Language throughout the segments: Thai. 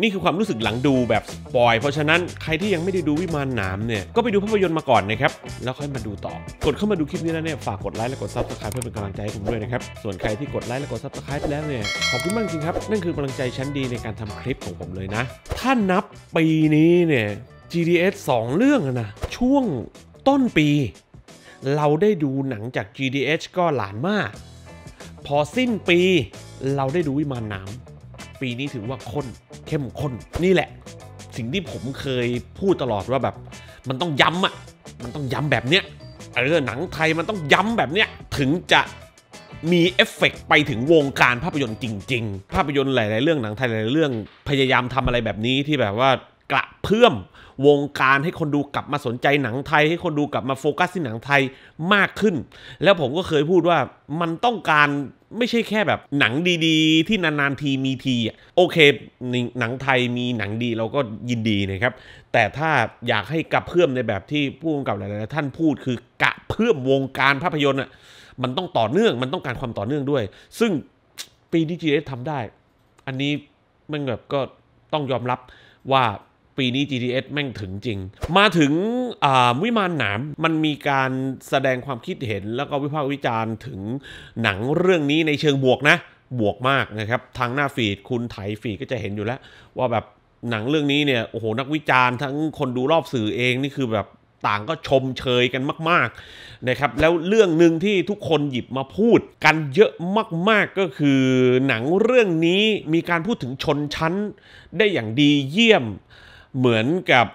นี่คือความรู้สึกหลังดูแบบ สปอย เพราะฉะนั้นใครที่ยังไม่ได้ดูวิมานหนามเนี่ยก็ไปดูภาพยนตร์มาก่อนนะครับ แล้วค่อยมาดูต่อกดเข้ามาดูคลิปนี้แล้วเนี่ยฝากกดไลค์และกดซับสไครป์เพื่อเป็นกำลังใจให้ผมด้วยนะครับ ส่วนใครที่กดไลค์และกดซับสไครป์แล้วเนี่ยขอบคุณมากจริงครับ นั่นคือกำลังใจชั้นดีในการทำคลิปของผมเลยนะ ถ้านับปีนี้เนี่ย GDS 2เรื่องนะช่วงต้นปี เราได้ดูหนังจาก GDS ก็หลานมาก พอสิ้นปีเราได้ดูวิมานหนามปีนี้ถือว่าข้นเข้มข้นนี่แหละ สิ่งที่ผมเคยพูดตลอดว่าแบบ มันต้องย้ำอ่ะมันต้องย้ำแบบเนี้ยเออหนังไทยมันต้องย้ำแบบเนี้ยถึงจะมีเอฟเฟกไปถึงวงการภาพยนตร์จริง ๆ ภาพยนตร์หลายๆเรื่องหนังไทยหลายเรื่องพยายามทำอะไรแบบนี้ที่แบบว่ากระเพื่อมวงการให้คนดูกลับมาสนใจหนังไทย ให้คนดูกลับมาโฟกัสที่หนังไทยมากขึ้น แล้วผมก็เคยพูดว่ามันต้องการไม่ใช่แค่แบบหนังดีๆ ที่นานๆทีมีทีโอเค หนังไทยมีหนังดีเราก็ยินดีนะครับ แต่ถ้าอยากให้กระเพื่อมในแบบที่ผู้กำกับหลายๆท่านพูดคือกระเพื่อมวงการภาพยนตร์อ่ะมันต้องต่อเนื่องมันต้องการความต่อเนื่องด้วยซึ่งปีที่จีเอทำได้ อันนี้มันแบบก็ต้องยอมรับว่าปีนี้ GTS แม่งถึงจริง มาถึงวิมานหนามมันมีการแสดงความคิดเห็นแล้วก็วิพากษ์วิจารณ์ ถึงหนังเรื่องนี้ในเชิงบวกนะบวกมากนะครับ ทางหน้าฟีด คุณไถฟีดก็จะเห็นอยู่แล้ว ว่าแบบหนังเรื่องนี้เนี่ยโอ้โหนักวิจารณ์ทั้งคนดูรอบสื่อเอง นี่คือแบบต่างก็ชมเชยกันมากๆนะครับแล้วเรื่องหนึ่งที่ทุกคนหยิบมาพูดกันเยอะมากๆก็คือ หนังเรื่องนี้มีการพูดถึงชนชั้นได้อย่างดีเยี่ยมเหมือนกับ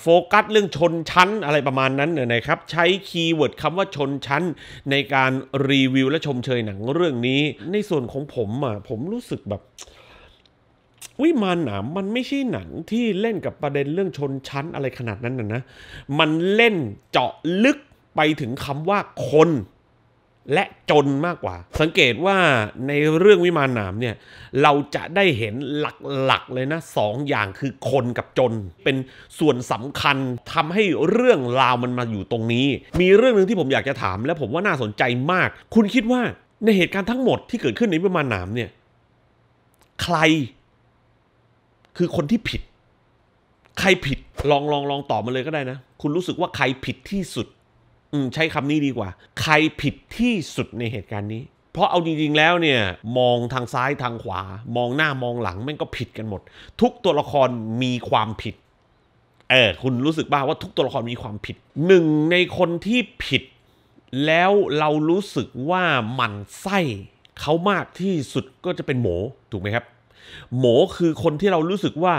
โฟกัสเรื่องชนชั้นอะไรประมาณนั้นนะครับใช้คีย์เวิร์ดคำว่าชนชั้นในการรีวิวและชมเชยหนังเรื่องนี้ในส่วนของผมอ่ะ ผมรู้สึกแบบ วิมานหนามมันไม่ใช่หนังที่เล่นกับประเด็นเรื่องชนชั้นอะไรขนาดนั้นนะนะมันเล่นเจาะลึกไปถึงคำว่าคนและจนมากกว่า สังเกตว่าในเรื่องวิมานหนามเนี่ย เราจะได้เห็นหลักๆเลยนะสองอย่างคือคนกับจน เป็นส่วนสำคัญทำให้เรื่องราวมันมาอยู่ตรงนี้ มีเรื่องหนึ่งที่ผมอยากจะถาม และผมว่าน่าสนใจมาก คุณคิดว่าในเหตุการณ์ทั้งหมดที่เกิดขึ้นในวิมานหนามเนี่ย ใคร คือคนที่ผิด ใครผิดลองลองลองตอบมาเลยก็ได้นะคุณรู้สึกว่าใครผิดที่สุดใช้คำนี้ดีกว่า ใครผิดที่สุดในเหตุการณ์นี้ เพราะเอาจริงๆแล้วเนี่ย มองทางซ้ายทางขวา มองหน้ามองหลังแม่งก็ผิดกันหมด ทุกตัวละครมีความผิดเออคุณรู้สึกบ้าว่าทุกตัวละครมีความผิดหนึ่งในคนที่ผิด แล้วเรารู้สึกว่ามันไส้เขามากที่สุดก็จะเป็นหมถูกไหมครับ หมคือคนที่เรารู้สึกว่า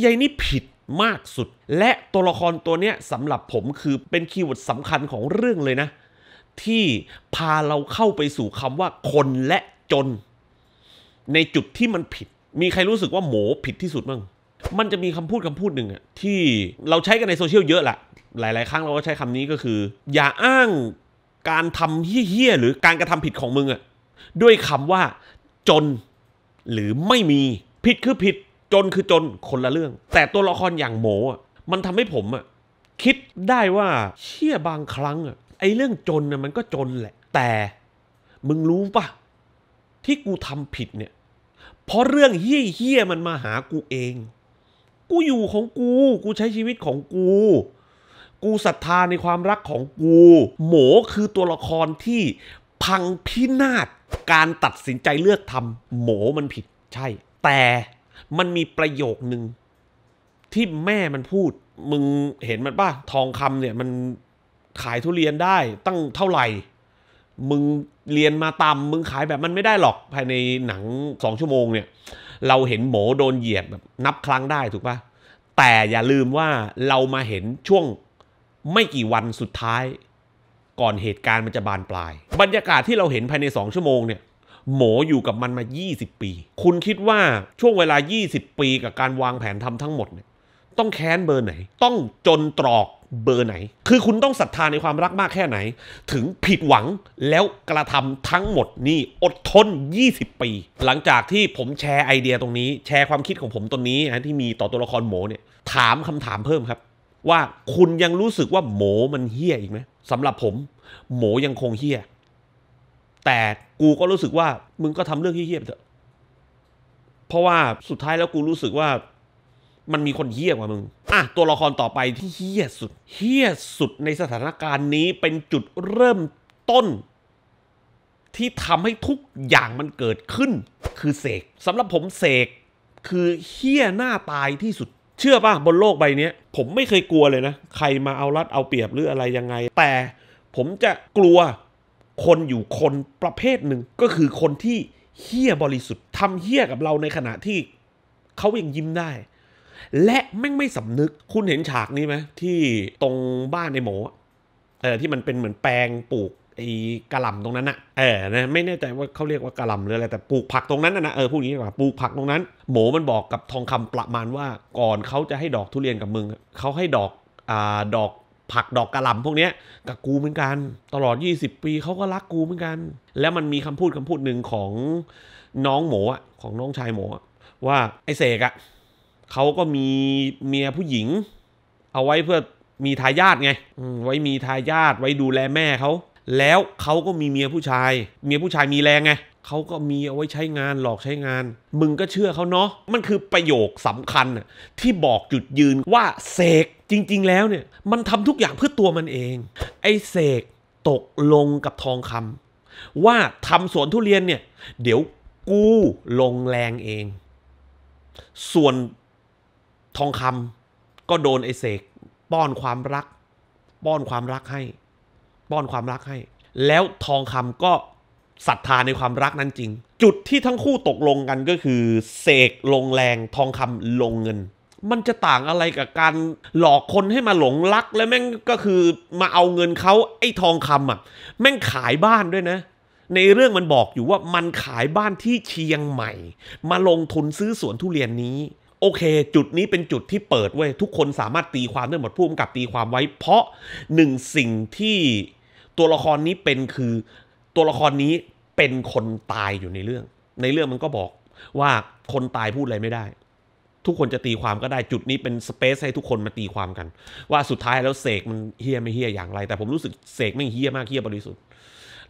ใยนี่ผิดมากสุดและตัวละครตัวเนี้ยสำหรับผมคือเป็นคีย์เวิร์ดสำคัญของเรื่องเลยนะ ที่พาเราเข้าไปสู่คำว่าคนและจน ในจุดที่มันผิด มีใครรู้สึกว่าหมูผิดที่สุดมั้ง มันจะมีคำพูดคำพูดหนึ่งอะที่เราใช้กันในโซเชียลเยอะแหละ หลายๆ ครั้งเราก็ใช้คำนี้ก็คือ อย่าอ้างการทำเฮี้ยๆ หรือการกระทำผิดของมึงอะด้วยคำว่าจน หรือไม่มีผิดคือผิดจนคือจนคนละเรื่อง แต่ตัวละครอย่างโหมอ่ะมันทำให้ผมอ่ะคิดได้ว่าเชี่ยบางครั้งอ่ะไอ้เรื่องจนน่ะมันก็จนแหละ แต่ มึงรู้ปะที่กูทำผิดเนี่ย เพราะเรื่องเฮี้ยเฮี้ยมันมาหากูเอง กูอยู่ของกู กูใช้ชีวิตของกู กูศรัทธาในความรักของกู โหมอคือตัวละครที่พังพินาศ การตัดสินใจเลือกทำโหมมันผิดใช่ แต่มันมีประโยคนึง ที่แม่มันพูดมึงเห็นมันป่ะทองคำเนี่ยมันขายทุเรียนได้ตั้งเท่าไหร่มึงเรียนมาตามมึงขายแบบมันไม่ได้หรอกภายในหนังสองชั่วโมงเนี่ย เราเห็นหมโดนเหยียดแบบนับครั้งได้ถูกปะแต่อย่าลืมว่าเรามาเห็นช่วงไม่กี่วันสุดท้าย ก่อนเหตุการณ์มันจะบานปลาย บรรยากาศที่เราเห็นภายในสองชั่วโมงเนี่ยหมอยู่กับมันมา 20 ปี คุณคิดว่าช่วงเวลา 20 ปี กับการวางแผนทำทั้งหมดเนี่ยต้องแค้นเบอร์ไหนต้องจนตรอกเบอร์ไหน คือคุณต้องศรัทธาในความรักมากแค่ไหน ถึงผิดหวังแล้วกระทำทั้งหมดนี่อดทน 20 ปี หลังจากที่ผมแชร์ไอเดียตรงนี้ แชร์ความคิดของผมตรงนี้นะที่มีต่อตัวละครหมเนี่ยถามคำถามเพิ่มครับ ว่าคุณยังรู้สึกว่าหมมันเฮี้ยอีกไหมสำหรับผมหมยังคงเฮี้ยแต่กูก็รู้สึกว่า มึงก็ทำเรื่องเฮี้ยไปเถอะเพราะว่าสุดท้ายแล้วกูรู้สึกว่ามันมีคนเฮี้ยกว่ามึงอ่ะตัวละครต่อไปที่เฮี้ยสุดเฮี้ยสุดในสถานการณ์นี้เป็นจุดเริ่มต้น ที่ทำให้ทุกอย่างมันเกิดขึ้น คือเสกสำหรับผมเสกคือเฮี้ยหน้าตายที่สุด เชื่อป่ะบนโลกใบนี้ผมไม่เคยกลัวเลยนะ ใครมาเอารัดเอาเปรียบหรืออะไรยังไงแต่ ผมจะกลัวคนอยู่คนประเภทหนึ่งก็คือคนที่เฮี้ยบริสุทธิ์ทำเฮี้ยกับเราในขณะที่เขายังยิ้มได้ และแม่งไม่สำนึกคุณเห็นฉากนี้ไหมที่ตรงบ้านในหมอเออที่มันเป็นเหมือนแปลงปลูกไอ้กระหล่ำตรงนั้นอะเออนะไม่แน่ใจว่าเขาเรียกว่ากระหล่ำหรืออะไร แต่ปลูกผักตรงนั้นนะเออพูดงี้ดีกว่าปลูกผักตรงนั้น หมอมันบอกกับทองคำประมาณว่า ก่อนเขาจะให้ดอกทุเรียนกับมึงเขาให้ดอกอ่าดอกผักดอกกระหล่ำพวกเนี้ยกับกูเหมือนกัน ตลอด 20 ปี เขาก็รักกูเหมือนกัน แล้วมันมีคำพูดคำพูดหนึ่งของน้องหมอะของน้องชายหมอะว่าไอเสกอะเขาก็มีเมียผู้หญิง เอาไว้เพื่อมีทายาทไงไว้มีทายาทไว้ดูแลแม่เขาแล้วเขาก็มีเมียผู้ชาย เมียผู้ชายมีแรงไงเขาก็มีเอาไว้ใช้งานหลอกใช้งาน มึงก็เชื่อเขาเนาะมันคือประโยคสำคัญที่บอกจุดยืนว่าเสกจริงๆ แล้วเนี่ย มันทำทุกอย่างเพื่อตัวมันเอง ไอ้เสกตกลงกับทองคำ ว่าทำสวนทุเรียนเนี่ย เดี๋ยวกูลงแรงเอง ส่วนทองคำ ก็โดนไอ้เสกป้อนความรัก ป้อนความรักให้ป้อนความรักให้ แล้วทองคำก็ศรัทธาในความรักนั้นจริง จุดที่ทั้งคู่ตกลงกันก็คือ เสกลงแรงทองคำลงเงิน มันจะต่างอะไรกับการหลอกคนให้มาหลงรักแล้วแม่งก็คือมาเอาเงินเขาไอ้ทองคำอ่ะแม่งขายบ้านด้วยนะ ในเรื่องมันบอกอยู่ว่ามันขายบ้านที่เชียงใหม่ มาลงทุนซื้อสวนทุเรียนนี้ โอเค จุดนี้เป็นจุดที่เปิดเว้ยทุกคนสามารถตีความได้หมดพุ่มกับตีความไว้ เพราะหนึ่งสิ่งที่ตัวละครนี้เป็นคือตัวละครนี้เป็นคนตายอยู่ในเรื่อง ในเรื่องมันก็บอกว่าคนตายพูดอะไรไม่ได้ ทุกคนจะตีความก็ได้จุดนี้เป็นสเปซให้ทุกคนมาตีความกัน ว่าสุดท้ายแล้วเสกมันเฮี้ยไม่เฮี้ยอย่างไร แต่ผมรู้สึกเสกไม่เฮี้ยมากเฮี้ยบริสุทธิ์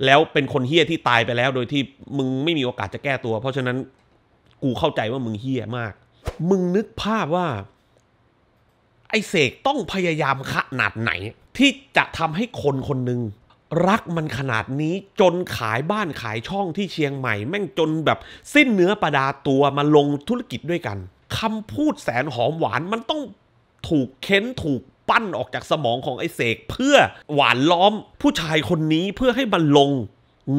แล้วเป็นคนเฮี้ยที่ตายไปแล้ว โดยที่มึงไม่มีโอกาสจะแก้ตัว เพราะฉะนั้นกูเข้าใจว่ามึงเฮี้ยมาก มึงนึกภาพว่า ไอเสกต้องพยายามขนาดไหน ที่จะทำให้คนคนหนึ่งรักมันขนาดนี้จนขายบ้านขายช่องที่เชียงใหม่ แม่งจนแบบสิ้นเนื้อประดาตัวมาลงธุรกิจด้วยกันคำพูดแสนหอมหวานมันต้องถูกเค้นถูกปั้นออกจากสมองของไอ้เสก เพื่อหวานล้อมผู้ชายคนนี้เพื่อให้มันลง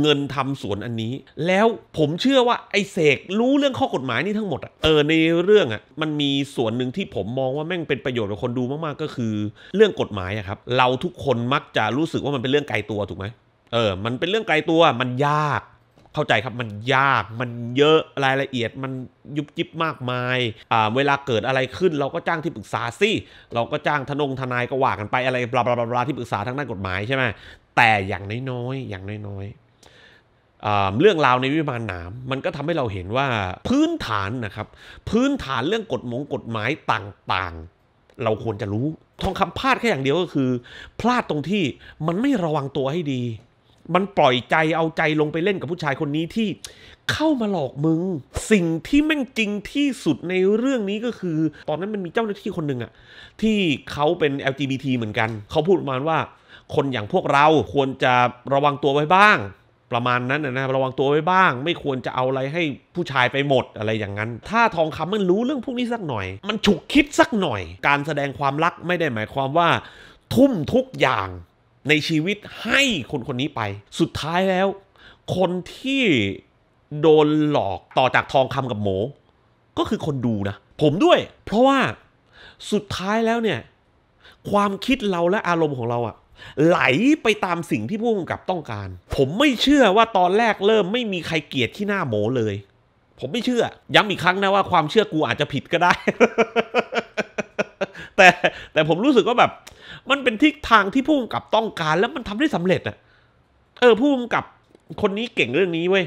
เงินทำสวนอันนี้ แล้วผมเชื่อว่าไอ้เสกรู้เรื่องข้อกฎหมายนี่ทั้งหมดอะเออในเรื่องอะมันมีส่วนหนึ่งที่ผมมองว่าแม่งเป็นประโยชน์กับคนดูมากๆก็คือ เรื่องกฎหมายอะครับ เราทุกคนมักจะรู้สึกว่ามันเป็นเรื่องไกลตัวถูกไหมเออมันเป็นเรื่องไกลตัวมันยาก เข้าใจครับมันยาก มันเยอะรายละเอียดมันยุบยิบมากมายอ่าเวลาเกิดอะไรขึ้น เราก็จ้างที่ปรึกษาสิเราก็จ้างทนงทนายก็ว่ากันไป อะไรบลาบลาบลาที่ปรึกษาทางด้าน กฎหมายใช่ไหมแต่อย่างน้อยๆอย่างน้อยๆเรื่องราวในวิมานหนามมันก็ทำให้เราเห็นว่า พื้นฐานนะครับ พื้นฐานเรื่องกฎมงกฎหมายต่างๆ เราควรจะรู้ ทองคำพลาดแค่อย่างเดียวก็คือ พลาดตรงที่มันไม่ระวังตัวให้ดี มันปล่อยใจเอาใจลงไปเล่นกับผู้ชายคนนี้ที่เข้ามาหลอกมึง สิ่งที่แม่งจริงที่สุดในเรื่องนี้ก็คือ ตอนนั้นมันมีเจ้าหน้าที่คนหนึ่งอะที่เขาเป็น LGBT เหมือนกันเขาพูดประมาณว่า คนอย่างพวกเราควรจะระวังตัวไว้บ้างประมาณนั้นนะครับระวังตัวไว้บ้างไม่ควรจะเอาอะไรให้ผู้ชายไปหมดอะไรอย่างนั้น ถ้าทองคำมันรู้เรื่องพวกนี้สักหน่อย มันฉุกคิดสักหน่อย การแสดงความรักไม่ได้หมายความว่าทุ่มทุกอย่างในชีวิตให้คนคนนี้ไป สุดท้ายแล้วคนที่โดนหลอกต่อจากทองคำกับหมูก็คือคนดูนะผมด้วย เพราะว่าสุดท้ายแล้วเนี่ยความคิดเราและอารมณ์ของเราอะไหลไปตามสิ่งที่ผู้กำกับต้องการ ผมไม่เชื่อว่าตอนแรกเริ่มไม่มีใครเกลียดที่หน้าโมเลย ผมไม่เชื่อย้ำอีกครั้งนะว่าความเชื่อ กูอาจจะผิดก็ได้ แต่แต่ผมรู้สึกว่าแบบ มันเป็นทิศทางที่ผู้กำกับต้องการแล้วมันทำได้สำเร็จอะเออผู้กำกับคนนี้เก่งเรื่องนี้เว้ย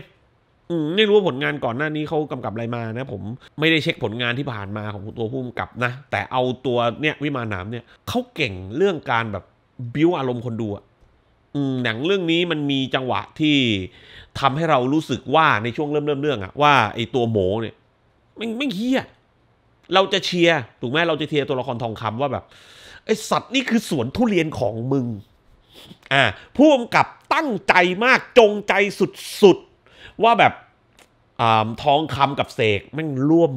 อืมไม่รู้ว่าผลงานก่อนหน้านี้เขากำกับอะไรมานะผมไม่ได้เช็คผลงานที่ผ่านมาของตัวผู้กำกับนะ แต่เอาตัวเนี่ยวิมานน้ำเนี่ยเขาเก่งเรื่องการแบบบิวอารมณ์คนดูอะหนังเรื่องนี้มันมีจังหวะที่ ทำให้เรารู้สึกว่าในช่วงเริ่มเริ่มเรื่องอะว่าไอตัวหมเนี่ยไม่ไม่เฮี้ยเราจะเชียร์ถูกไหมเราจะเชียร์ตัวละครทองคำว่าแบบ ไอสัตว์นี่คือสวนทุเรียนของมึง อ่าผู้กำกับตั้งใจมากจงใจสุดๆว่าแบบอทองคำกับเสกแม่งร่วม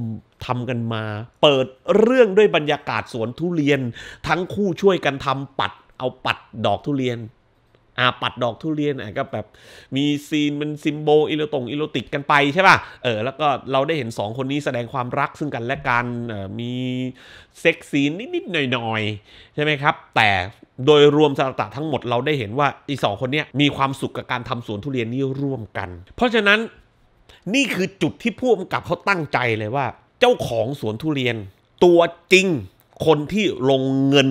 ทำกันมา เปิดเรื่องด้วยบรรยากาศสวนทุเรียนทั้งคู่ช่วยกันทำปัดเอาปัดดอกทุเรียน อ่าปัดดอกทุเรียนอ่ะก็แบบมีซีนมันซิมโบอิโลตงอิโลติกกันไปใช่ป่ะ เออแล้วก็เราได้เห็นสองคนนี้แสดงความรักซึ่งกันและกันมีเซ็กซีนนิดๆหน่อยๆใช่ไหมครับแต่โดยรวมสารตะทั้งหมดเราได้เห็นว่าอีสองคนนี้มีความสุขกับการทำสวนทุเรียนนี้ร่วมกัน เพราะฉะนั้นนี่คือจุดที่ผู้กำกับเขาตั้งใจเลยว่า เจ้าของสวนทุเรียน ตัวจริงคนที่ลงเงิน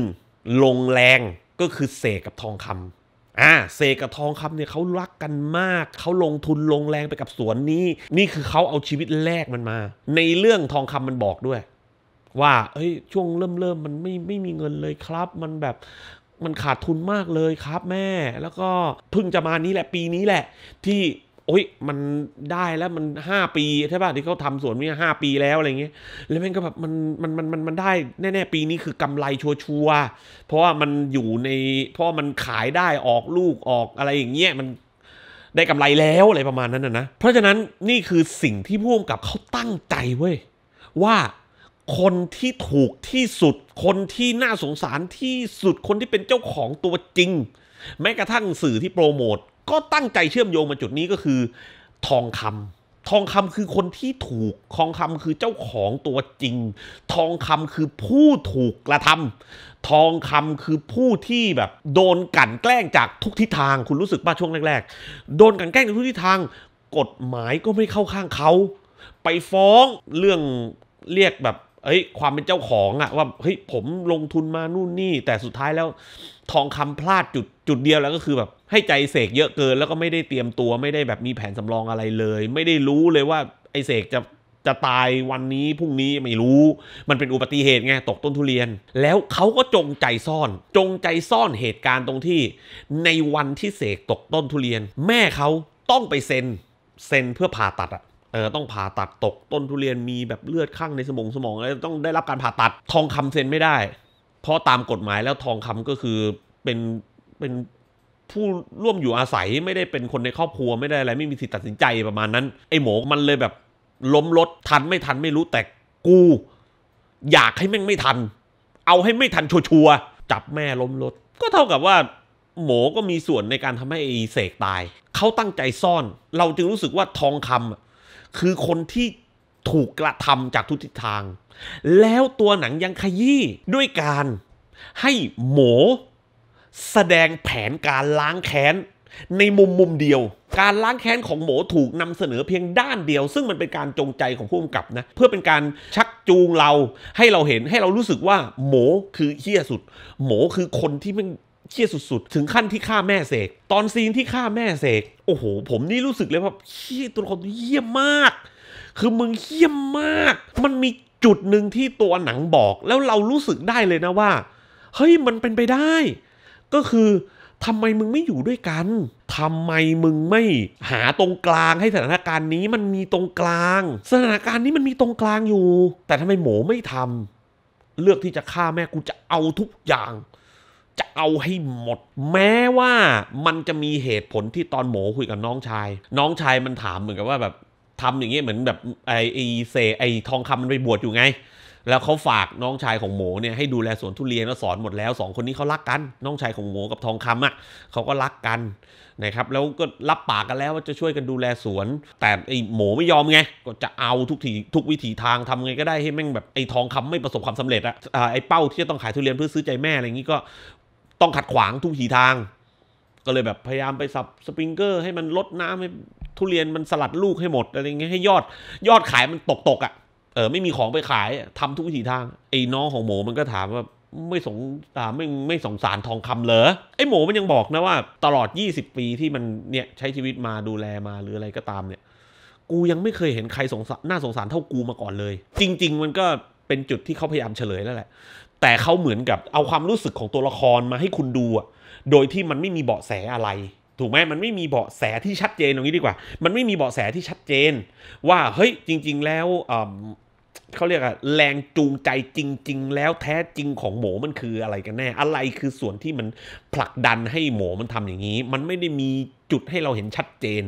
ลงแรงก็คือเสกกับทองคำอ่าเสกกับทองคำเนี่ยเขารักกันมาก เขาลงทุนลงแรงไปกับสวนนี้ นี่คือเขาเอาชีวิตแลกมันมา ในเรื่องทองคำมันบอกด้วย ว่า เอ้ยช่วงเริ่มเริ่มมันไม่ไม่มีเงินเลยครับ มันแบบมันขาดทุนมากเลยครับแม่ แล้วก็เพิ่งจะมานี้แหละปีนี้แหละ ที่โอ้ยมันได้แล้วมันห้าปีใช่ป่ะที่เขาทำสวนนียห้าปีแล้วอะไรเงี้ย แล้วแม่งก็แบบมันมันมันมันมันได้แน่ๆปีนี้คือกำไรชัวร์เพราะว่ามันอยู่ใน เพราะมันขายได้ออกลูกออกอะไรอย่างเงี้ยมันได้กำไรแล้วอะไรประมาณนั้นนะนะเพราะฉะนั้นนี่คือสิ่งที่พ่วงกับเขาตั้งใจเว้ยว่าคนที่ถูกที่สุดคนที่น่าสงสารที่สุดคนที่เป็นเจ้าของตัวจริง แม้กระทั่งสื่อที่โปรโมทก็ตั้งใจเชื่อมโยงมาจุดนี้ก็คือ ทองคำ ทองคำคือคนที่ถูกทองคำคือเจ้าของตัวจริง ทองคำคือผู้ถูกกระทำ ทองคำคือผู้ที่แบบ โดนกั่นแกล้งจากทุกทิศทางคุณรู้สึกป่ะช่วงแรกๆโดนกั่นแกล้งจากทุกทิศทางกฎหมายก็ไม่เข้าข้างเขาไปฟ้องเรื่องเรียกแบบเอ้ยความเป็นเจ้าของอะว่าเฮ้ยผมลงทุนมานู่นนี่ แต่สุดท้ายแล้ว ทองคำพลาดจุดจุดเดียวแล้วก็คือแบบให้ใจเสกเยอะเกินแล้วก็ไม่ได้เตรียมตัวไม่ได้แบบมีแผนสำรองอะไรเลย ไม่ได้รู้เลยว่าไอเสกจะจะตายวันนี้พรุ่งนี้ไม่รู้ มันเป็นอุบัติเหตุไงตกต้นทุเรียน แล้วเขาก็จงใจซ่อนจงใจซ่อนเหตุการณ์ตรงที่ในวันที่เสกตกต้นทุเรียน แม่เขาต้องไปเซ็นเซ็นเพื่อผ่าตัดอะเออต้องผ่าตัดตกต้นทุเรียนมีแบบเลือดข้างในสมองสมองแล้วต้องได้รับการผ่าตัดทองคำเซ็นไม่ได้ เพราะตามกฎหมายแล้วทองคำก็คือเป็นเป็นผู้ร่วมอยู่อาศัยไม่ได้เป็นคนในครอบครัวไม่ได้อะไรไม่มีสิทธิตัดสินใจประมาณนั้นไอ้หมมันเลยแบบล้มรถทันไม่ทันไม่รู้แต่กูอยากให้แม่งไม่ทัน เอาให้ไม่ทันชัว์จับแม่ล้มรถก็เท่ากับว่า หมก็มีส่วนในการทำให้ไอ้เสกตายเขาตั้งใจซ่อนเราจึงรู้สึกว่าทองคำ คือคนที่ถูกกระทำจากทุกทิศทาง แล้วตัวหนังยังขยี้ด้วยการ ให้หมแสดงแผนการล้างแค้นในมุมมุมเดียว การล้างแค้นของหมอถูกนำเสนอเพียงด้านเดียว ซึ่งมันเป็นการจงใจของผู้กำกับนะ เพื่อเป็นการชักจูงเรา ให้เราเห็นให้เรารู้สึกว่าหมอคือเฮี้ยสุด หมอคือคนที่มันเชี่ยสุดๆ ถึงขั้นที่ฆ่าแม่เสกตอนซีนที่ฆ่าแม่เสกโอ้โห ผมนี่รู้สึกเลยว่าเฮี้ยตัวละครเยี่ยมาก คือมึงเยี่ยมาก มันมีจุดหนึ่งที่ตัวหนังบอก แล้วเรารู้สึกได้เลยนะว่าเฮ้ยมันเป็นไปได้ก็คือทำไมมึงไม่อยู่ด้วยกันทำไมมึงไม่หาตรงกลางให้สถานการณ์นี้มันมีตรงกลาง สถานการณ์นี้มันมีตรงกลางอยู่ แต่ทำไมหมไม่ทำเลือกที่จะฆ่าแม่กูจะเอาทุกอย่าง จะเอาให้หมด แม้ว่ามันจะมีเหตุผลที่ตอนหมคุยกับน้องชาย น้องชายมันถามเหมือนกับว่าแบบทำอย่างเงี้ยเหมือนแบบไอเซไอทองคำมันไปบวชอยู่ไงแล้วเขาฝากน้องชายของหมเนี่ยให้ดูแลสวนทุเรียนแล้วสอนหมดแล้วสองคนนี้เขารักกันน้องชายของหมกับทองคำอะ่ะเขาก็รักกันนะครับ แล้วก็รับปากกันแล้วว่าจะช่วยกันดูแลสวน แต่ไอ้หมไม่ยอมไงก็จะเอาทุกทีทุกวิถีทางทำไงก็ได้ให้แม่งแบบไอ้ทองคำไม่ประสบความสำเร็จอะไอ้เป้าที่จะต้องขายทุเรียนเพื่อซื้อใจแม่อะไรอย่างนี้ก็ต้องขัดขวางทุกทีทาง ก็เลยแบบพยายามไปสับสปริงเกอร์ ให้มันลดน้ำให้ทุเรียนมันสลัดลูกให้หมดอะไรเงี้ยให้ยอดยอดขายมันตกตกอะ่ะเออไม่มีของไปขายทำทุกวิถีทาง ไอ้ น้องของหมูมันก็ถามว่า ไม่สงสารไม่ไม่สงสารทองคำเหรอไอ้หมูมันยังบอกนะว่า ตลอด 20 ปีที่มันเนี่ย ใช้ชีวิตมาดูแลมาหรืออะไรก็ตามเนี่ย กูยังไม่เคยเห็นใครสงสารน่าสงสารเท่ากูมาก่อนเลย จริง ๆ มันก็เป็นจุดที่เขาพยายามเฉลยแล้วแหละ แต่เขาเหมือนกับเอาความรู้สึกของตัวละครมาให้คุณดูอะโดยที่มันไม่มีเบาะแสอะไร ถูกไหมมันไม่มีเบาะแสที่ชัดเจนตรงนี้ดีกว่า มันไม่มีเบาะแสที่ชัดเจน ว่าเฮ้ยจริง ๆ แล้วเขาเรียกอะแรงจูงใจจริงๆ แล้วแท้จริงของ หมมันคืออะไรกันแน่ อะไรคือส่วนที่มันผลักดันให้หมมันทำอย่างนี้ มันไม่ได้มีจุดให้เราเห็นชัดเจน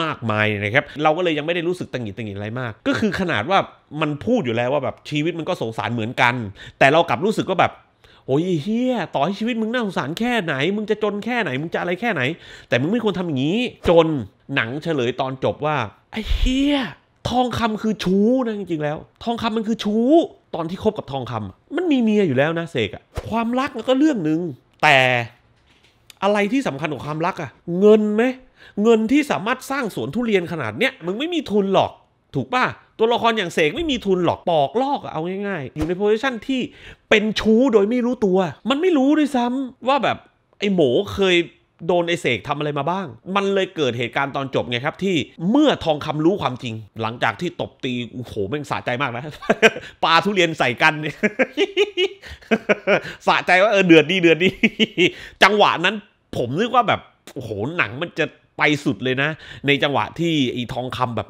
มากมายนะครับ เราก็เลยยังไม่ได้รู้สึกตังหิดตังหิดอะไรมาก ก็คือขนาดว่ามันพูดอยู่แล้วว่าแบบชีวิตมันก็สงสารเหมือนกัน แต่เรากลับรู้สึกว่าแบบโอ้ยเฮียต่อให้ชีวิตมึงน่าสงสารแค่ไหนมึงจะจนแค่ไหนมึงจะอะไรแค่ไหน แต่มึงไม่ควรทำอย่างนี้ จนหนังเฉลยตอนจบว่าไอ้เฮียทองคำคือชู้นะจริง ๆ แล้ว ทองคำมันคือชู้ ตอนที่คบกับทองคำ มันมีเมียอยู่แล้วนะเสกอะความรักก็เรื่องหนึ่งแต่อะไรที่สำคัญกว่าความรักอะเงินไหม เงินที่สามารถสร้างสวนทุเรียนขนาดเนี้ยมึงไม่มีทุนหรอกถูกป่ะตัวละครอย่างเสกไม่มีทุนหรอก ปอกลอกเอาง่ายๆ อยู่ในโพสิชันที่เป็นชู้โดยไม่รู้ตัว มันไม่รู้ด้วยซ้ำว่าแบบไอ้หมูเคยโดนไอเสกทำอะไรมาบ้าง มันเลยเกิดเหตุการณ์ตอนจบไงครับที่เมื่อทองคำรู้ความจริง หลังจากที่ตบตี โอ้โหแม่งสะใจมากนะ ปลาทุเรียนใส่กันสะใจว่าเออเดือดดีเดือดดีจังหวะนั้น ผมนึกว่าแบบโอ้โหหนังมันจะไปสุดเลยนะ ในจังหวะที่อีทองคำแบบ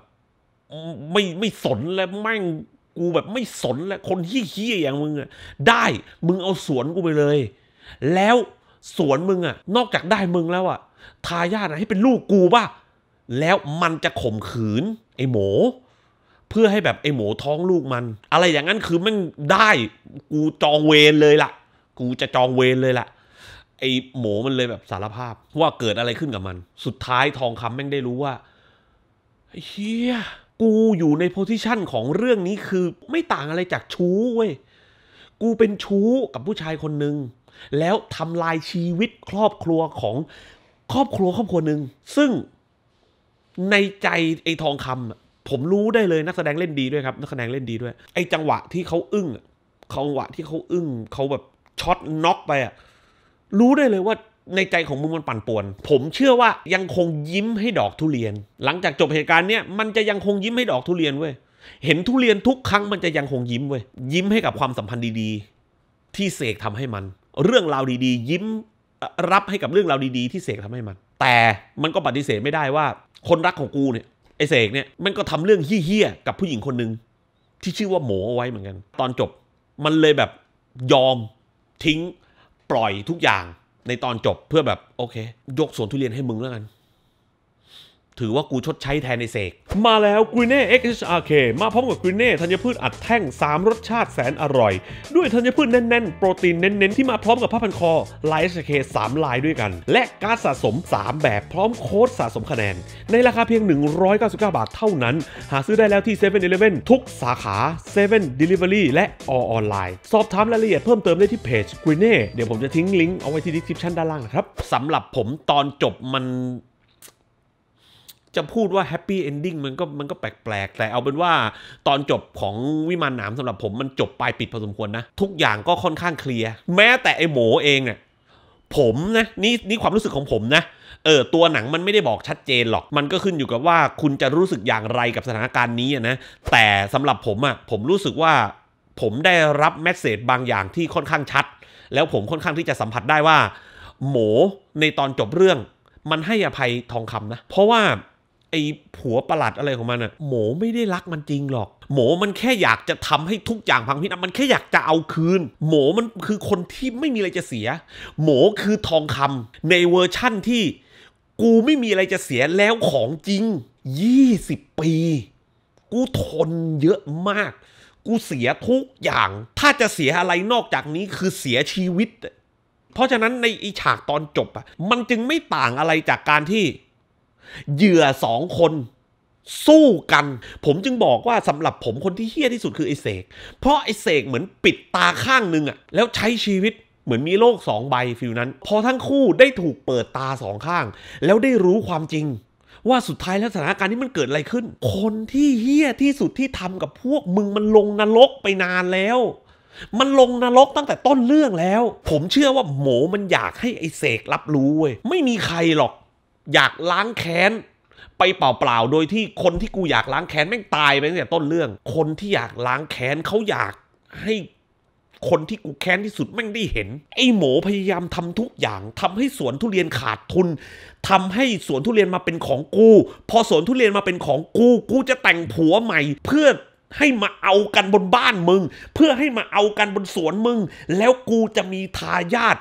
ไม่ไม่สนแล้วแม่งกูแบบไม่สนแล้ว คนขี้ขี้อย่างมึงอะได้มึงเอาสวนกูไปเลย แล้วสวนมึงอะนอกจากได้มึงแล้วอะทายาทนะให้เป็นลูกกูป่ะ แล้วมันจะข่มขืน ไอ้หมูเพื่อให้แบบไอ้หมูท้องลูกมัน อะไรอย่างนั้นคือมันได้ กูจองเวรเลยล่ะ กูจะจองเวรเลยล่ะ ไอ้หมูมันเลยแบบสารภาพ ว่าเกิดอะไรขึ้นกับมัน สุดท้ายทองคำแม่งได้รู้ว่าเฮียกูอยู่ในโพสิชันของเรื่องนี้คือไม่ต่างอะไรจากชู้เว้ยกูเป็นชู้ กับผู้ชายคนหนึ่งแล้วทำลายชีวิตครอบครัวของครอบครัวครอบครัวหนึ่งซึ่งในใจไอ้ทองคำผมรู้ได้เลยนักแสดงเล่นดีด้วยครับ นักแสดงเล่นดีด้วยไอ้จังหวะที่เขาอึ้งเขาจังหวะที่เขาอึ้งเขาแบบช็อตน็อกไปอะรู้ได้เลยว่าในใจของมึงมันปั่นป่วน ผมเชื่อว่ายังคงยิ้มให้ดอกทุเรียน หลังจากจบเหตุการณ์เนี้ยมันจะยังคงยิ้มให้ดอกทุเรียนเว้ยเห็นทุเรียนทุกครั้งมันจะยังคงยิ้มเว้ยยิ้มให้กับความสัมพันธ์ดีๆที่เสกทำให้มันเรื่องราวดีๆ ยิ้มรับให้กับเรื่องราวดีๆที่เสกทำให้มัน แต่มันก็ปฏิเสธไม่ได้ว่า คนรักของกูเนี่ย ไอเสกเนี่ย มันก็ทำเรื่องเฮี้ยๆกับผู้หญิงคนหนึ่งที่ชื่อว่าหมเอาไว้เหมือนกัน ตอนจบมันเลยแบบยอมทิ้ง ปล่อยทุกอย่างในตอนจบเพื่อแบบโอเค ยกสวนทุเรียนให้มึงแล้วกันถือว่ากูชดใช้แทนในเสกมาแล้วกุยเน่ XHRK มาพร้อมกับกุยเน่ธัญพืชอัดแท่ง 3 รสชาติแสนอร่อย ด้วยธัญพืชแน่น ๆ โปรตีนเน้นๆ ที่มาพร้อมกับผ้าพันคอลายสามลายด้วยกัน และการสะสม 3 แบบพร้อมโค้ดสะสมคะแนน ในราคาเพียง 199 บาทเท่านั้น หาซื้อได้แล้วที่7 e เ e ่ e อทุกสาขา7 Delivery และออนไลน์สอบถามรายละเอียดเพิ่มเติมได้ที่เพจกุยเน่เดี๋ยวผมจะทิ้งลิงก์เอาไว้ที่ดีสคริปชันด้านล่างนะครับสำหรับผมตอนจบมันจะพูดว่าแฮปปี้เอนดิ้งมันก็มันก็แปลกๆแต่เอาเป็นว่า ตอนจบของวิมานหนามสำหรับผมมันจบปลายปิดพอสมควรนะ ทุกอย่างก็ค่อนข้างเคลียร์ แม้แต่ไอ้หมเองเนี่ยผมนะนี่นี่ความรู้สึกของผมนะเออตัวหนังมันไม่ได้บอกชัดเจนหรอกมันก็ขึ้นอยู่กับว่าคุณจะรู้สึกอย่างไรกับสถานการณ์นี้นะ แต่สำหรับผมอะ่ะผมรู้สึกว่าผมได้รับแมสเซจบางอย่างที่ค่อนข้างชัด แล้วผมค่อนข้างที่จะสัมผัสได้ว่าหมในตอนจบเรื่อง มันให้อภัยทองคำนะ เพราะว่าไอ้ผัวประหลัดอะไรของมันอะหมไม่ได้รักมันจริงหรอกหมมันแค่อยากจะทำให้ทุกอย่างพังพินาศ มันแค่อยากจะเอาคืน หมมันคือคนที่ไม่มีอะไรจะเสีย หมคือทองคำในเวอร์ชั่นที่ กูไม่มีอะไรจะเสียแล้วของจริง20 ปี กูทนเยอะมาก กูเสียทุกอย่างถ้าจะเสียอะไรนอกจากนี้คือเสียชีวิต เพราะฉะนั้นในอีฉากตอนจบอ่ะมันจึงไม่ต่างอะไรจากการที่เหยื่อสองคน สู้กัน ผมจึงบอกว่าสำหรับผมคนที่เฮี้ยที่สุดคือไอเสกเพราะไอเสกเหมือนปิดตาข้างนึงอะแล้วใช้ชีวิตเหมือนมีโลกสองใบฟิลนั้น พอทั้งคู่ได้ถูกเปิดตาสองข้าง แล้วได้รู้ความจริง ว่าสุดท้ายแล้วสถานการณ์นี้มันเกิดอะไรขึ้น คนที่เฮี้ยที่สุดที่ทำกับพวกมึงมันลงนรกไปนานแล้ว มันลงนรกตั้งแต่ต้นเรื่องแล้ว ผมเชื่อว่าหมูมันอยากให้ไอเสกรับรู้เว้ย ไม่มีใครหรอกอยากล้างแค้นไปเปล่าๆ โดยที่คนที่กูอยากล้างแค้นแม่งตายไปตั้งแต่ต้นเรื่อง คนที่อยากล้างแค้นเขาอยากให้คนที่กูแค้นที่สุด แม่งได้เห็น ไอ้หมพยายามทำทุกอย่างทำให้สวนทุเรียนขาดทุน ทำให้สวนทุเรียนมาเป็นของกู พอสวนทุเรียนมาเป็นของกู กูจะแต่งผัวใหม่ เพื่อให้มาเอากันบนบ้านมึง เพื่อให้มาเอากันบนสวนมึง แล้วกูจะมีทายาท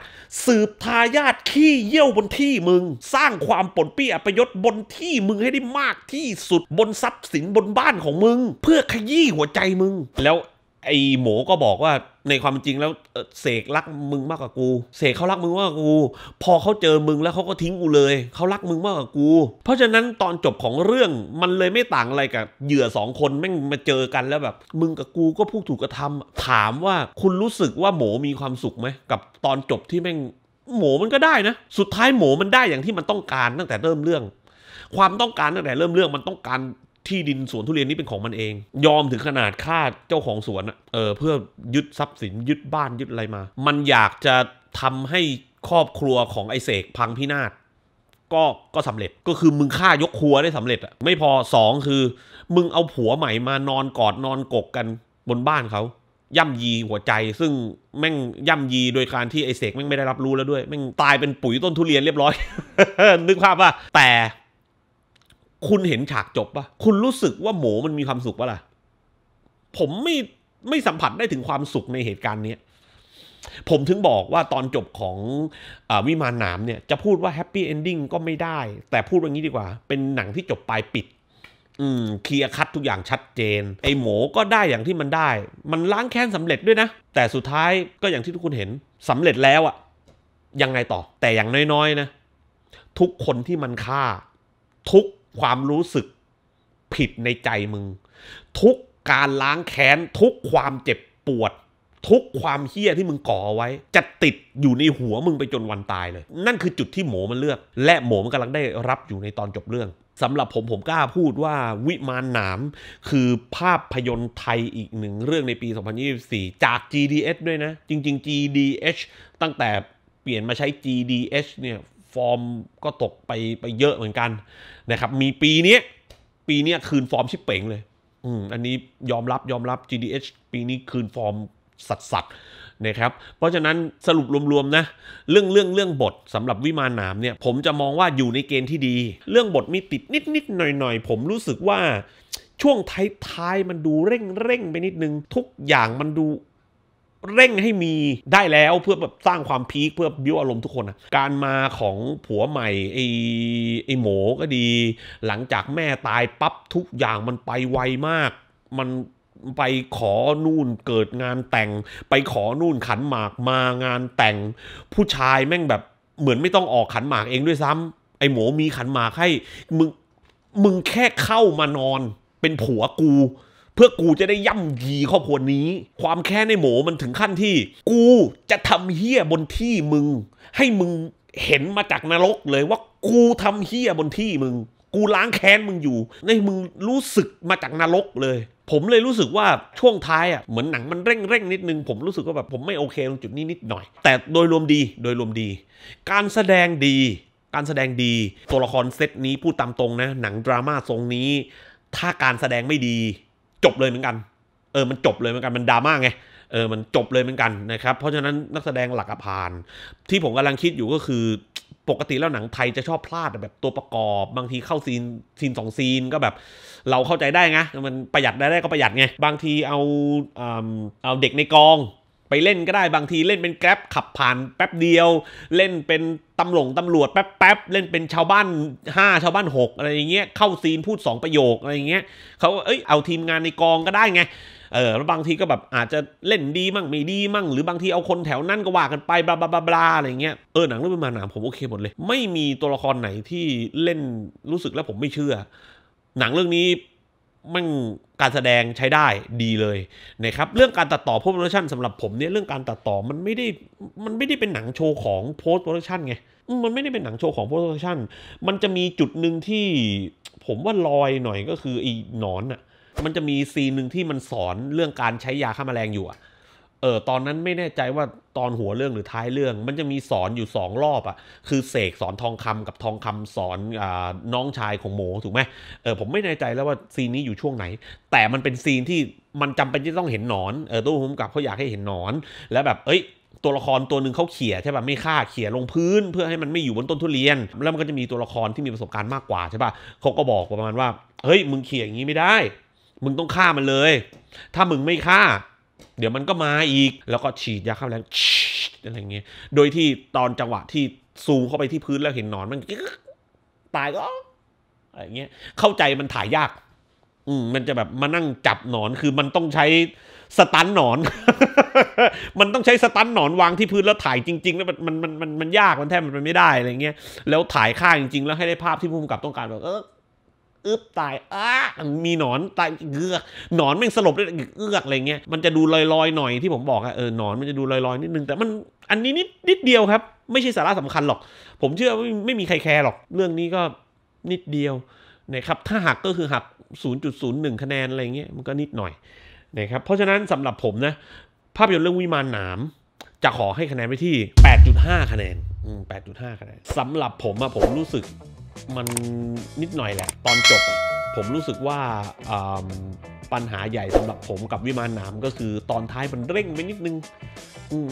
สืบทายาทขี้เยี่ยวบนที่มึง สร้างความปนเปี้อปยศบนที่มึงให้ได้มากที่สุดบนทรัพย์สินบนบ้านของมึง เพื่อขยี้หัวใจมึงแล้วไอหมูก็บอกว่าในความจริงแล้วเสกรักมึงมากกว่ากูเสกเขารักมึงมากกว่ากู พอเขาเจอมึงแล้วเขาก็ทิ้งกูเลยเขารักมึงมากกว่ากู เพราะฉะนั้นตอนจบของเรื่องมันเลยไม่ต่างอะไรกับ เหยื่อสองคนแม่งมาเจอกันแล้วแบบ มึงกับกูก็ผู้ถูกกระทำถามว่าคุณรู้สึกว่าหมูมีความสุขไหมกับตอนจบที่แม่งหมูมันก็ได้นะ สุดท้ายหมูมันได้อย่างที่มันต้องการ ตั้งแต่เริ่มเรื่อง ความต้องการตั้งแต่เริ่มเรื่องมันต้องการที่ดิน สวนทุเรียนนี้เป็นของมันเอง ยอมถึงขนาดฆ่าเจ้าของสวนเออ เพื่อยึดทรัพย์สิน ยึดบ้าน ยึดอะไรมา มันอยากจะทำให้ครอบครัวของไอเสกพังพินาศก็ก็สำเร็จก็คือมึงฆ่ายกครัวได้สำเร็จอะไม่พอสองคือ มึงเอาผัวใหม่มานอนกอดนอนกกกันบนบ้านเขา ย่ำยีหัวใจซึ่งแม่งย่ำยีโดยการที่ไอเสกแม่งไม่ได้รับรู้แล้วด้วยแม่งตายเป็นปุ๋ยต้นทุเรียนเรียบร้อยนึกภาพว่าแต่คุณเห็นฉากจบปะคุณรู้สึกว่าหมูมันมีความสุขปะล่ะ ผมไม่ไม่สัมผัสได้ถึงความสุขในเหตุการณ์นี้ ผมถึงบอกว่าตอนจบของอวิมานหนามเนี่ยจะพูดว่าแฮปปี้เอนดิ้งก็ไม่ได้ แต่พูดว่างี้ดีกว่า เป็นหนังที่จบปลายปิด อืมเคลียร์คัดทุกอย่างชัดเจน ไอหมูก็ได้อย่างที่มันได้ มันล้างแค้นสำเร็จด้วยนะแต่สุดท้ายก็อย่างที่ทุกคนเห็น สำเร็จแล้วอะยังไงต่อ แต่อย่างน้อย ๆ นะ ทุกคนที่มันฆ่า ทุกความรู้สึกผิดในใจมึง ทุกการล้างแค้น ทุกความเจ็บปวด ทุกความเฮี้ยที่มึงก่อไว้ จะติดอยู่ในหัวมึงไปจนวันตายเลย นั่นคือจุดที่หมอมันเลือก และหมอมันกำลังได้รับอยู่ในตอนจบเรื่องสำหรับผมผมกล้าพูดว่าวิมานหนามคือภาพยนตร์ไทยอีกหนึ่งเรื่องในปี 2024 จาก GDS ด้วยนะ จริง ๆ g d s ตั้งแต่เปลี่ยนมาใช้ g d s เนี่ยฟอร์มก็ตกไปไปเยอะเหมือนกันนะครับมีปีนี้ปีนี้คืนฟอร์มชิปเป่งเลยอืมอันนี้ยอมรับยอมรับ GDH ปีนี้คืนฟอร์มสัดสัดนะครับ เพราะฉะนั้นสรุปรวมๆ นะ เรื่องเรื่องเรื่องบทสำหรับวิมานหนามเนี่ยผมจะมองว่าอยู่ในเกณฑ์ที่ดี เรื่องบทมีติดนิดนิดหน่อยหน่อยผมรู้สึกว่าช่วงท้ายๆมันดูเร่งเร่งไปนิดนึงทุกอย่างมันดูเร่งให้มีได้แล้วเพื่อแบบสร้างความพีคเพื่อบิวอารมณ์ทุกคนนะการมาของผัวใหม่ไอ้ไอ้หมก็ดี หลังจากแม่ตายปั๊บทุกอย่างมันไปไวมาก มันไปขอนู่นเกิดงานแต่งไปขอนู่นขันหมากมางานแต่งผู้ชายแม่งแบบเหมือนไม่ต้องออกขันหมากเองด้วยซ้ำ ไอ้หมมีขันหมากให้มึงมึงแค่เข้ามานอนเป็นผัวกูเพื่อกูจะได้ย่ำยีครอบครัวนี้ ความแค้นในหมูมันถึงขั้นที่ กูจะทำเฮี้ยบนที่มึง ให้มึงเห็นมาจากนรกเลยว่ากูทำเฮี้ยบนที่มึง กูล้างแค้นมึงอยู่ในมึงรู้สึกมาจากนรกเลย ผมเลยรู้สึกว่าช่วงท้ายอ่ะเหมือนหนังมันเร่งเร่งนิดนึง ผมรู้สึกว่าแบบผมไม่โอเคตรงจุดนี้นิดหน่อย แต่โดยรวมดี โดยรวมดี การแสดงดี การแสดงดี ตัวละครเซตนี้พูดตามตรงนะ หนังดราม่าทรงนี้ ถ้าการแสดงไม่ดีจบเลยเหมือนกัน เออ มันจบเลยเหมือนกัน มันดราม่าไง เออ มันจบเลยเหมือนกันนะครับ เพราะฉะนั้นนักแสดงหลักอภาน ที่ผมกำลังคิดอยู่ก็คือ ปกติแล้วหนังไทยจะชอบพลาด แบบตัวประกอบบางทีเข้าซีนซีนสองซีนก็แบบ เราเข้าใจได้ไงมันประหยัดได้ได้ก็ประหยัดไง บางทีเอาเอาเด็กในกองไปเล่นก็ได้บางทีเล่นเป็นแกร็บขับผ่านแป๊บเดียว เล่นเป็นตำรวจตำรวจแป๊บแป๊บเล่นเป็นชาวบ้าน5ชาวบ้าน 6 อะไรอย่างเงี้ย เข้าซีนพูด 2 ประโยคอะไรอย่างเงี้ยเขาเอ้ย เอาทีมงานในกองก็ได้ไงเออแล้วบางทีก็แบบอาจจะเล่นดีมั่งไม่ดีมั่ง หรือบางทีเอาคนแถวนั่นก็ว่ากันไปบลาบลาบลาอะไรเงี้ยเออหนังเรื่องมานหนามผมโอเคหมดเลย ไม่มีตัวละครไหนที่เล่นรู้สึกแล้วผมไม่เชื่อ หนังเรื่องนี้มันการแสดงใช้ได้ดีเลยนะครับ เรื่องการตัดต่อโพสต์โปรดักชันสำหรับผมเนี่ยเรื่องการตัดต่อมันไม่ได้มันไม่ได้เป็นหนังโชว์ของโพสต์โปรดักชันไงมันไม่ได้เป็นหนังโชว์ของโพสต์โปรดักชันมันจะมีจุดหนึ่งที่ผมว่าลอยหน่อยก็คืออีหนอนอะ่ะมันจะมีซีนหนึ่งที่มันสอนเรื่องการใช้ยาฆ่าแมลงอยู่อะ่ะเออตอนนั้นไม่แน่ใจว่าตอนหัวเรื่องหรือท้ายเรื่อง มันจะมีสอนอยู่สองรอบอะ่ะ คือเสกสอนทองคำกับทองคำสอนอน้องชายของโมถูกไหมเออผมไม่แน่ใจแล้วว่าซีนนี้อยู่ช่วงไหน แต่มันเป็นซีนที่มันจำเป็นที่ต้องเห็นหนอนเออตู้ผมกับเขาอยากให้เห็นหนอน แล้วแบบเอ้ย ตัวละครตัวหนึ่งเขาเขี่ยใช่ป่ะไม่ฆ่าเขี่ยลงพื้นเพื่อให้มันไม่อยู่บนต้นทุเรียนแล้วมันก็จะมีตัวละครที่มีประสบการณ์มากกว่าใช่ป่ะเขาก็บอกประมาณว่าเฮ้ยมึงเขี่ยอย่างนี้ไม่ได้ มึงต้องฆ่ามันเลย ถ้ามึงไม่ฆ่าเดี๋ยวมันก็มาอีก แล้วก็ฉีดยาฆ่าแมลงอะไรเงี้ย โดยที่ตอนจังหวะที่ซูเข้าไปที่พื้นแล้วเห็นหนอนมัน ตาย ก็ อะไรเงี้ย เข้าใจมันถ่ายยาก อืมมันจะแบบมานั่งจับหนอนคือมันต้องใช้สตันหนอน มันต้องใช้สตันหนอนวางที่พื้นแล้วถ่ายจริงๆแล้วมันมันมันมันยาก มันแทบมันไม่ได้อะไรเงี้ย แล้วถ่ายค่าจริงๆ แล้วให้ได้ภาพที่ผู้กำกับต้องการแบบเอออึ๊บตายอ้ามีหนอนตายเกือกหนอนแม่งสลบด้วยเกือกอะไรเงี้ย มันจะดูลอย ๆ หน่อยที่ผมบอกอะเออ หนอนมันจะดูลอย ๆ นิดนึง แต่มัน อันนี้นิดนิดเดียวครับ ไม่ใช่สาระสำคัญหรอก ผมเชื่อว่าไม่มีใครแคร์หรอก เรื่องนี้ก็นิดเดียวนะครับ ถ้าหักก็คือหัก 0.01 คะแนนอะไรเงี้ย มันก็นิดหน่อยนะครับ เพราะฉะนั้นสำหรับผมนะ ภาพยนตร์เรื่องวิมานหนาม จะขอให้คะแนนไปที่ 8.5 คะแนน 8.5 คะแนนสำหรับผมอะผมรู้สึกมันนิดหน่อยแหละ ตอนจบ ผมรู้สึกว่าปัญหาใหญ่สำหรับผมกับวิมานน้ำก็คือตอนท้ายมันเร่งไปนิดนึง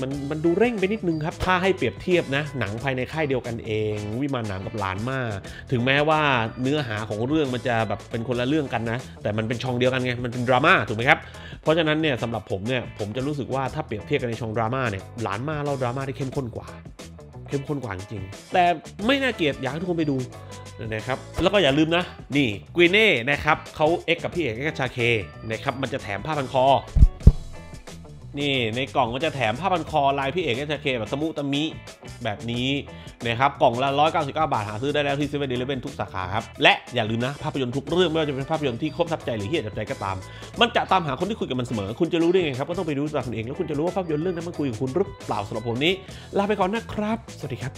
มันมันดูเร่งไปนิดนึงครับถ้าให้เปรียบเทียบนะหนังภายในค่ายเดียวกันเอง วิมานหนามกับหลานมาถึงแม้ว่าเนื้อหาของเรื่องมันจะแบบเป็นคนละเรื่องกันนะ แต่มันเป็นช่องเดียวกันไงมันเป็นดราม่าถูกไหมครับเพราะฉะนั้นเนี่ยสำหรับผมเนี่ยผมจะรู้สึกว่าถ้าเปรียบเทียบกันในช่องดราม่าเนี่ยหลานมาเล่าดราม่าได้เข้มข้นกว่าเข้มข้นกว่าจริง แต่ไม่น่าเกลียด อยากให้ทุกคนไปดูนะครับ แล้วก็อย่าลืมนะ นี่กุยเน่นะครับเขาเอ็กกับพี่เอกกับชาเคนะครับ มันจะแถมผ้าพันคอนี่ในกล่องก็จะแถมผ้าพันคอลายพี่เอกเอชเคแบบสมุตมิ แบบนี้นะครับกล่องละ 199 บาทหาซื้อได้แล้วที่ซีเวดนเดลิเวนทุกสาขาครับและอย่าลืมนะภาพยนตร์ทุกเรื่อง ไม่ว่าจะเป็นภาพยนตร์ที่ครบทับใจหรือที่จับใจก็ตาม มันจะตามหาคนที่คุยกับมันเสมอ คุณจะรู้ได้ไงครับก็ต้องไปดูจากคุณเองแล้วคุณจะรู้ว่าภาพยนตร์เรื่องนั้นมันคุยกับคุณหรือเปล่าสำหรับผมนี้ลาไปก่อนนะครับ สวัสดีครับ